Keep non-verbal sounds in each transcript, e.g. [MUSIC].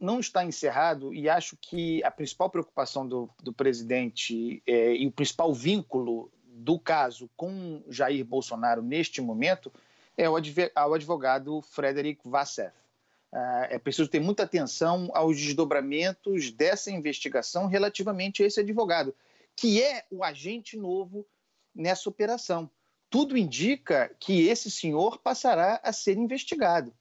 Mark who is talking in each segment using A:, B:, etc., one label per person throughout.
A: não está encerrado e acho que a principal preocupação do, do presidente é, e o principal vínculo do caso com Jair Bolsonaro neste momento é o advogado Frederic Vassef. Uh, é preciso ter muita atenção aos desdobramentos dessa investigação relativamente a esse advogado, que é o agente novo nessa operação. Tudo indica que esse senhor passará a ser investigado.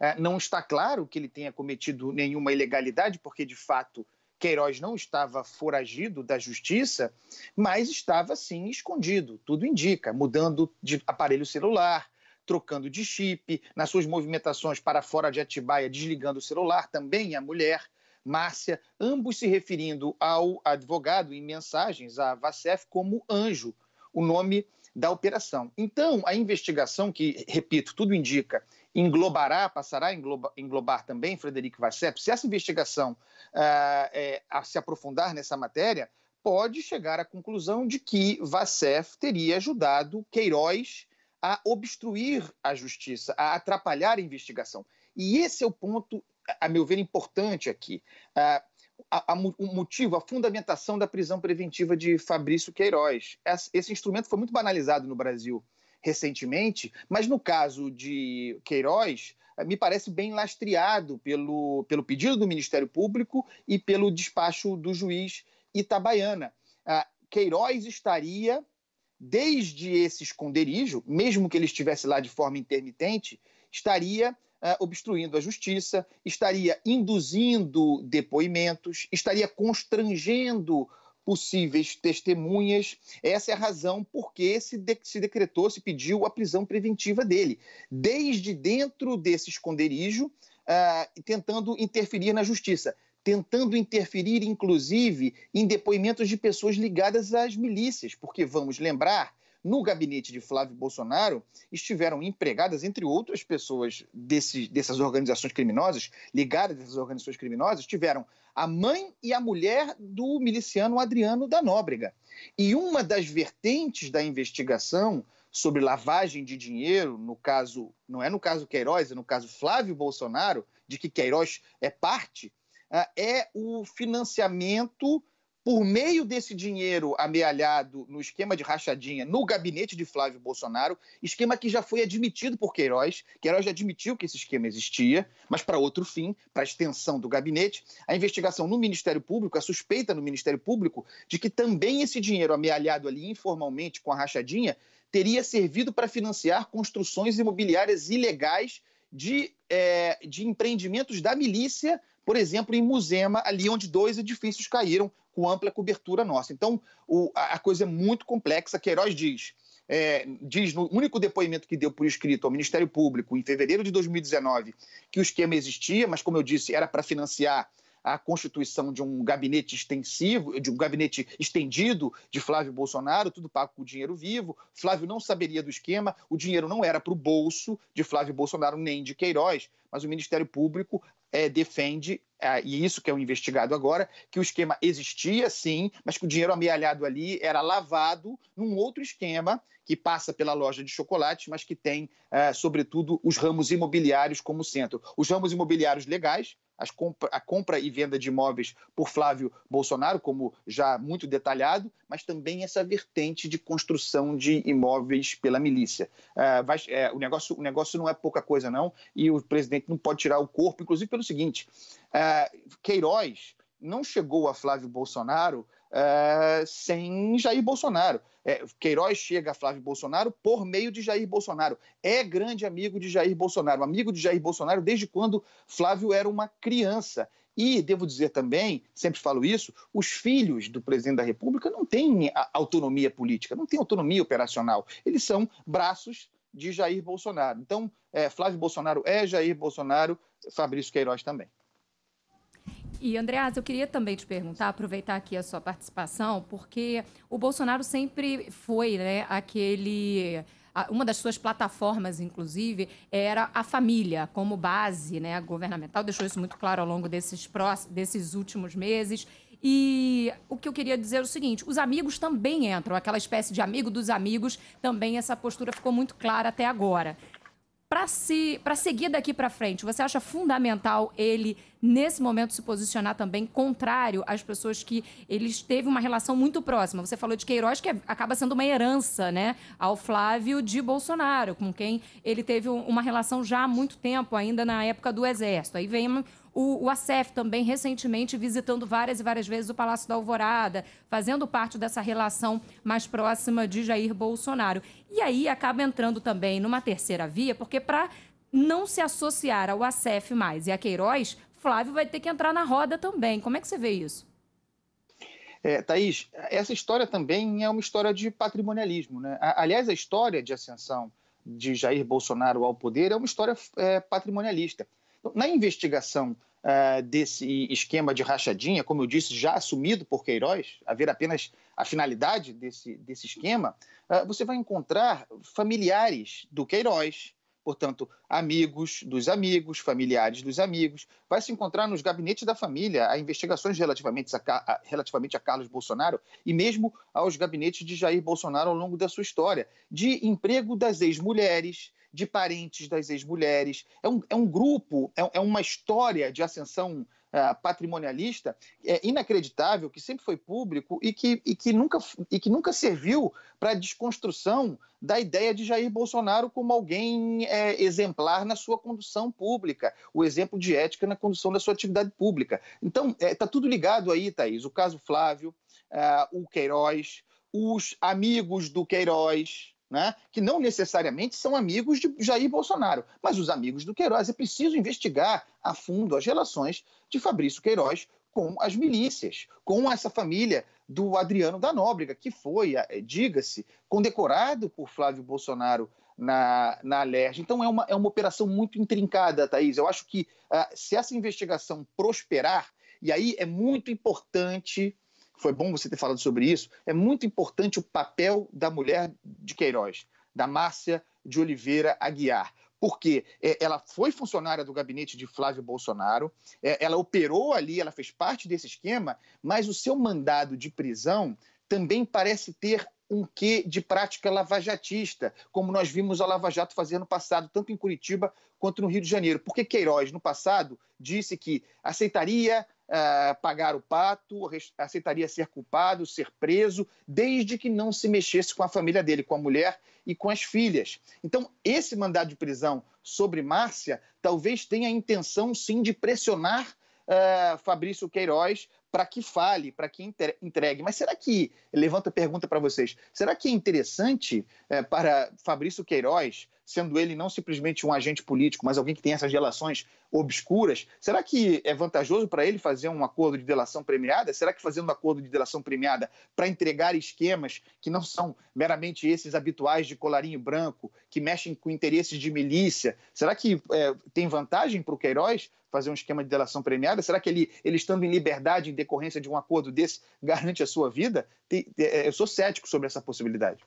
A: É, não está claro que ele tenha cometido nenhuma ilegalidade, porque de fato Queiroz não estava foragido da justiça, mas estava sim escondido, tudo indica, mudando de aparelho celular, trocando de chip, nas suas movimentações para fora de Atibaia, desligando o celular, também a mulher. Márcia, ambos se referindo ao advogado em mensagens a Vacef como anjo, o nome da operação. Então, a investigação, que, repito, tudo indica, englobará, passará a englobar, englobar também Frederico Vassep, se essa investigação ah, é, se aprofundar nessa matéria, pode chegar à conclusão de que Vassef teria ajudado Queiroz a obstruir a justiça, a atrapalhar a investigação. E esse é o ponto, a meu ver, importante aqui. Ah, o motivo, a fundamentação da prisão preventiva de Fabrício Queiroz. Esse instrumento foi muito banalizado no Brasil recentemente, mas no caso de Queiroz, eh, me parece bem lastreado pelo, pelo pedido do Ministério Público e pelo despacho do juiz Itabaiana. Ah, Queiroz estaria, desde esse esconderijo, mesmo que ele estivesse lá de forma intermitente, estaria ah, obstruindo a justiça, estaria induzindo depoimentos, estaria constrangendo possíveis testemunhas. Essa é a razão por que se, de se decretou, se pediu a prisão preventiva dele, desde dentro desse esconderijo, ah, tentando interferir na justiça. Tentando interferir, inclusive, em depoimentos de pessoas ligadas às milícias, porque vamos lembrar no gabinete de Flávio Bolsonaro estiveram empregadas, entre outras pessoas dessas organizações criminosas, ligadas a essas organizações criminosas, tiveram a mãe e a mulher do miliciano Adriano da Nóbrega. E uma das vertentes da investigação sobre lavagem de dinheiro, no caso, não é no caso Queiroz, é no caso Flávio Bolsonaro, de que Queiroz é parte, ah, é o financiamento por meio desse dinheiro amealhado no esquema de rachadinha no gabinete de Flávio Bolsonaro, esquema que já foi admitido por Queiroz, Queiroz já admitiu que esse esquema existia, mas para outro fim, para extensão do gabinete, a investigação no Ministério Público, a suspeita no Ministério Público de que também esse dinheiro amealhado ali informalmente com a rachadinha teria servido para financiar construções imobiliárias ilegais de, é, de empreendimentos da milícia por exemplo, em Muzema, ali onde dois edifícios caíram com ampla cobertura nossa. Então, o, a, coisa é muito complexa. Queiroz diz, é, diz no único depoimento que deu por escrito ao Ministério Público, em fevereiro de 2019, que o esquema existia, mas, como eu disse, era para financiar a constituição de um gabinete extensivo, de um gabinete estendido de Flávio Bolsonaro, tudo pago com dinheiro vivo. Flávio não saberia do esquema, o dinheiro não era para o bolso de Flávio Bolsonaro nem de Queiroz, mas o Ministério Público é, defende, é, e isso que é o investigado agora, que o esquema existia sim, mas que o dinheiro amealhado ali era lavado num outro esquema que passa pela loja de chocolate, mas que tem, é, sobretudo, os ramos imobiliários como centro. Os ramos imobiliários legais, a compra e venda de imóveis por Flávio Bolsonaro, como já muito detalhado, mas também essa vertente de construção de imóveis pela milícia. É, vai, é, o, negócio, o negócio não é pouca coisa, não, e o presidente não pode tirar o corpo, inclusive pelo seguinte: é, Queiroz não chegou a Flávio Bolsonaro é, sem Jair Bolsonaro. É, Queiroz chega a Flávio Bolsonaro por meio de Jair Bolsonaro. É grande amigo de Jair Bolsonaro, amigo de Jair Bolsonaro desde quando Flávio era uma criança. E, devo dizer também, sempre falo isso, os filhos do presidente da República não têm autonomia política, não têm autonomia operacional. Eles são braços de Jair Bolsonaro. Então, é, Flávio Bolsonaro é Jair Bolsonaro, Fabrício Queiroz também.
B: E, Andreas, eu queria também te perguntar, aproveitar aqui a sua participação, porque o Bolsonaro sempre foi né, aquele uma das suas plataformas, inclusive, era a família como base né, governamental. Deixou isso muito claro ao longo desses, próximos, desses últimos meses. E o que eu queria dizer é o seguinte: os amigos também entram, aquela espécie de amigo dos amigos, também essa postura ficou muito clara até agora para se para seguir daqui para frente, você acha fundamental ele nesse momento se posicionar também contrário às pessoas que ele teve uma relação muito próxima. Você falou de Queiroz que é, acaba sendo uma herança, né, ao Flávio de Bolsonaro, com quem ele teve uma relação já há muito tempo, ainda na época do exército. Aí vem o, o ACEF também recentemente visitando várias e várias vezes o Palácio da Alvorada, fazendo parte dessa relação mais próxima de Jair Bolsonaro. E aí acaba entrando também numa terceira via, porque para não se associar ao ACEF mais e a Queiroz, Flávio vai ter que entrar na roda também. Como é que você vê isso?
A: É, Thaís, essa história também é uma história de patrimonialismo. Né? Aliás, a história de ascensão de Jair Bolsonaro ao poder é uma história é, patrimonialista. Na investigação uh, desse esquema de rachadinha, como eu disse, já assumido por Queiroz, haver apenas a finalidade desse, desse esquema, uh, você vai encontrar familiares do Queiroz, portanto, amigos dos amigos, familiares dos amigos, vai se encontrar nos gabinetes da família, a investigações relativamente a, a, relativamente a Carlos Bolsonaro e mesmo aos gabinetes de Jair Bolsonaro ao longo da sua história, de emprego das ex-mulheres, de parentes das ex-mulheres. É um, é um grupo, é, é uma história de ascensão uh, patrimonialista é, inacreditável, que sempre foi público e que, e que, nunca, e que nunca serviu para a desconstrução da ideia de Jair Bolsonaro como alguém é, exemplar na sua condução pública, o exemplo de ética na condução da sua atividade pública. Então, está é, tudo ligado aí, Thaís. O caso Flávio, uh, o Queiroz, os amigos do Queiroz né, que não necessariamente são amigos de Jair Bolsonaro, mas os amigos do Queiroz. É preciso investigar a fundo as relações de Fabrício Queiroz com as milícias, com essa família do Adriano da Nóbrega, que foi, eh, diga-se, condecorado por Flávio Bolsonaro na, na Alerj. Então é uma, é uma operação muito intrincada, Thaís. Eu acho que uh, se essa investigação prosperar, e aí é muito importante foi bom você ter falado sobre isso. É muito importante o papel da mulher de Queiroz, da Márcia de Oliveira Aguiar. Porque é, ela foi funcionária do gabinete de Flávio Bolsonaro, é, ela operou ali, ela fez parte desse esquema, mas o seu mandado de prisão também parece ter um quê de prática lavajatista, como nós vimos a Lava Jato fazer no passado, tanto em Curitiba quanto no Rio de Janeiro. Porque Queiroz, no passado, disse que aceitaria uh, é, pagar o pato, aceitaria ser culpado, ser preso, desde que não se mexesse com a família dele, com a mulher e com as filhas. Então, esse mandado de prisão sobre Márcia talvez tenha a intenção, sim, de pressionar uh, Fabrício Queiroz para que fale, para que entregue. Mas será que, levanta a pergunta para vocês, será que é interessante é, para Fabrício Queiroz, sendo ele não simplesmente um agente político, mas alguém que tem essas relações obscuras, será que é vantajoso para ele fazer um acordo de delação premiada? Será que fazendo um acordo de delação premiada para entregar esquemas que não são meramente esses habituais de colarinho branco, que mexem com interesses de milícia, será que é, tem vantagem para o Queiroz? fazer um esquema de delação premiada? Será que ele, ele estando em liberdade em decorrência de um acordo desse [LAUGHS] garante a sua vida? Tem, é, é, eu sou cético sobre essa possibilidade.